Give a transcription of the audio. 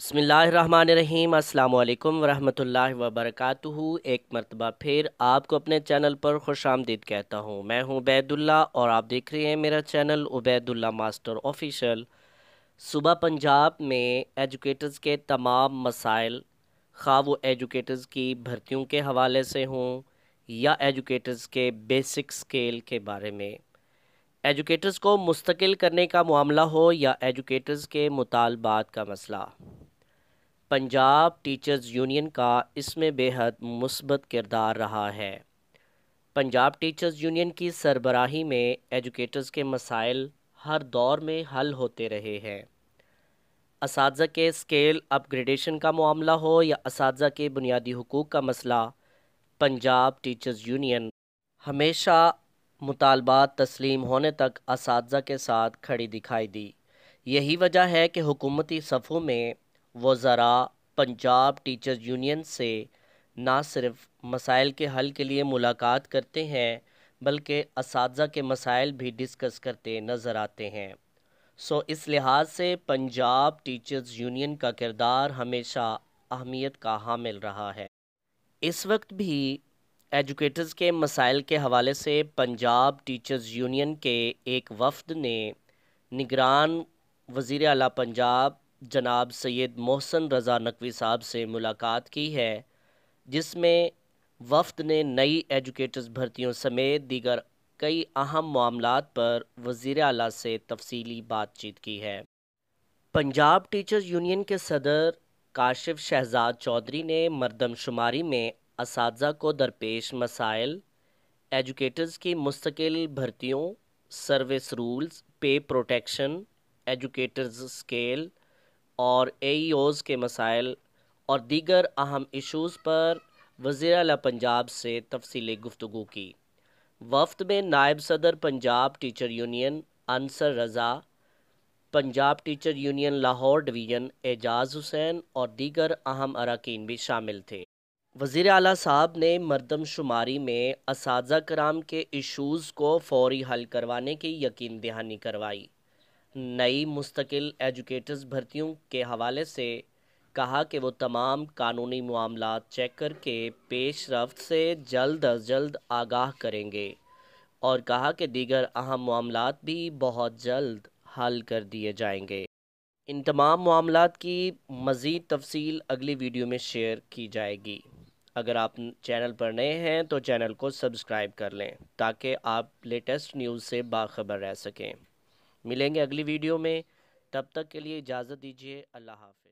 बसमीम् अल्लाम वरहमतुल्लाह वबरकatuh एक मरतबा फिर आपको अपने चैनल पर खुश आमदीद कहता हूँ मैं हूँ उबैदुल्ला और आप देख रहे हैं मेरा चैनल उबैदुल्ला मास्टर ऑफिशियल सुबह पंजाब में एजुकेटर्स के तमाम मसाइल खा वो एजुकेटर्स की भर्तियों के हवाले से हों या एजुकेटर्स के बेसिक स्केल के बारे में एजुकेटर्स को मुस्तकिल करने का मामला हो या एजुकेटर्स के मुतालबात का मसला पंजाब टीचर्स यूनियन का इसमें बेहद मुस्बत किरदार रहा है पंजाब टीचर्स यूनियन की सरबराही में एजुकेटर्स के मसाइल हर दौर में हल होते रहे हैं इस के स्केल अपग्रेडेशन का मामला हो या इस के बुनियादी हकूक़ का मसला पंजाब टीचर्स यूनियन हमेशा मुतालबात तस्लीम होने तक इस के साथ खड़ी दिखाई दी यही वजह है कि हुकूमती सफ़ों में वज़रा पंजाब टीचर्स यूनियन से ना सिर्फ मसाइल के हल के लिए मुलाकात करते हैं बल्कि इस के मसाइल भी डिस्कस करते नज़र आते हैं सो इस लिहाज से पंजाब टीचर्स यूनियन का किरदार हमेशा अहमियत का हामिल रहा है इस वक्त भी एजुकेटर्स के मसाइल के हवाले से पंजाब टीचर्स यूनियन के एक वफद ने निगरान वज़ी अला पंजाब जनाब सैद मोहसन रज़ा नकवी साहब से मुलाकात की है जिसमें वफद ने नई एजुकेटर्स भर्तियों समेत दीगर कई अहम मामलों पर वज़ी अला से तफसली बातचीत की है पंजाब टीचर्स यूनियन के सदर काशिफ शहजाद चौधरी ने मरदमशुमारी में इस को दरपेश मसाइल एजुकेटर्स की मुस्तकिल भर्तियों service rules pay protection educators scale और एईओज़ e के मसाइल और दीगर अहम इशूज़ पर वज़ी अल पंजाब से तफसीली गुफ्तु की वफ्द में नायब सदर Punjab teacher union Ansar Raza Punjab teacher union Lahore division Ejaz Hussain और दीगर अहम अरकान भी शामिल थे वज़ी अला साहब ने मरदमशुमारी में इस कराम के इशूज़ को फौरी हल करवाने की यकीन दहानी करवाई नई मुस्तकिल एजुकेटर्स भर्तियों के हवाले से कहा कि वो तमाम कानूनी मामला चेक करके पेश रफ्त से जल्द अज जल्द आगाह करेंगे और कहा कि दीगर अहम मामला भी बहुत जल्द हल कर दिए जाएंगे इन तमाम मामला की मज़ीद तफसील अगली वीडियो में शेयर की जाएगी अगर आप चैनल पर नए हैं तो चैनल को सब्सक्राइब कर लें ताकि आप लेटेस्ट न्यूज़ से बाखबर रह सकें मिलेंगे अगली वीडियो में तब तक के लिए इजाज़त दीजिए अल्लाह हाफ